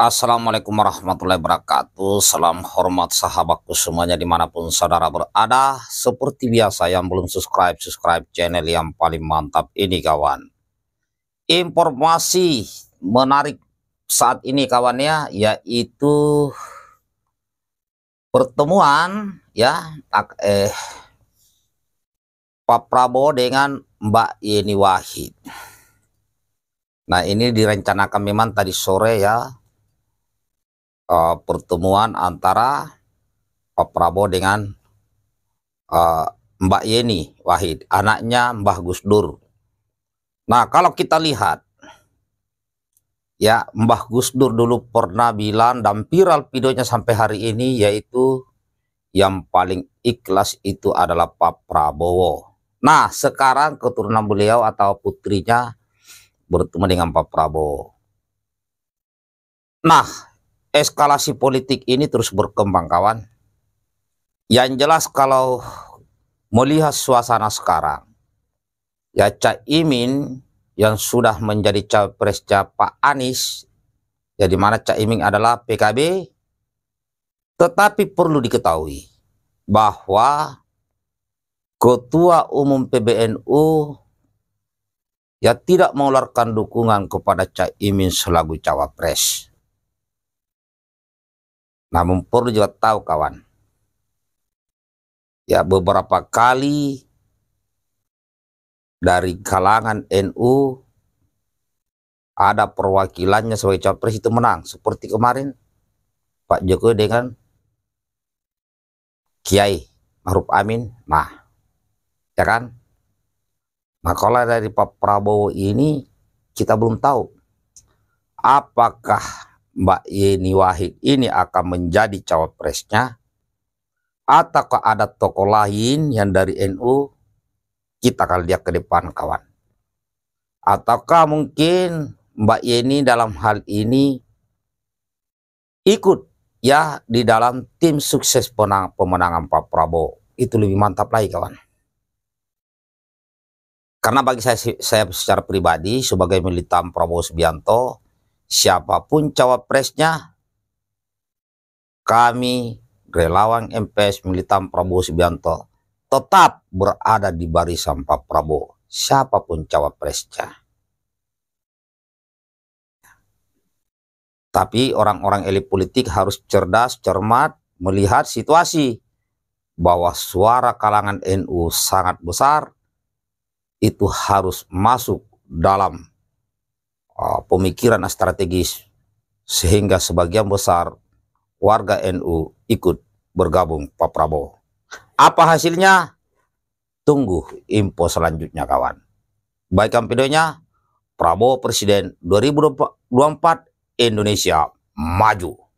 Assalamualaikum warahmatullahi wabarakatuh Salam hormat sahabatku semuanya dimanapun saudara berada Seperti biasa yang belum subscribe Subscribe channel yang paling mantap ini kawan Informasi menarik saat ini kawannya Yaitu Pertemuan ya eh, Pak Prabowo dengan Mbak Yeni Wahid Nah ini direncanakan memang tadi sore ya uh, pertemuan antara Pak eh, Prabowo dengan uh, Mbak Yeni Wahid, anaknya Mbah Gus Dur. Nah, kalau kita lihat, ya Mbah Gus Dur dulu pernah bilang dan viral videonya sampai hari ini, yaitu yang paling ikhlas itu adalah Pak Prabowo. Nah, sekarang keturunan beliau atau putrinya bertemu dengan Pak Prabowo. Nah, eskalasi politik ini terus berkembang kawan. Yang jelas kalau melihat suasana sekarang, ya Cak Imin yang sudah menjadi capres Pak Anies, ya di mana Cak Imin adalah PKB, tetapi perlu diketahui bahwa Ketua Umum PBNU ya tidak mengeluarkan dukungan kepada Cak Imin selaku cawapres. Namun perlu juga tahu kawan. Ya beberapa kali dari kalangan NU ada perwakilannya sebagai capres itu menang. Seperti kemarin Pak Jokowi dengan Kiai Maruf Amin. Nah, ya kan? Nah, kalau dari Pak Prabowo ini kita belum tahu apakah Mbak Yeni Wahid ini akan menjadi cawapresnya atau ada tokoh lain yang dari NU kita akan lihat ke depan kawan ataukah mungkin Mbak Yeni dalam hal ini ikut ya di dalam tim sukses pemenangan Pak Prabowo itu lebih mantap lagi kawan karena bagi saya, saya secara pribadi sebagai militan Prabowo Subianto siapapun cawapresnya, kami relawan MPS militan Prabowo Subianto tetap berada di barisan Pak Prabowo, siapapun cawapresnya. Tapi orang-orang elit politik harus cerdas, cermat, melihat situasi bahwa suara kalangan NU sangat besar, itu harus masuk dalam Ah, pemikiran strategis sehingga sebagian besar warga NU ikut bergabung Pak Prabowo. Apa hasilnya? Tunggu info selanjutnya kawan. Baikkan videonya Prabowo Presiden 2024 Indonesia Maju.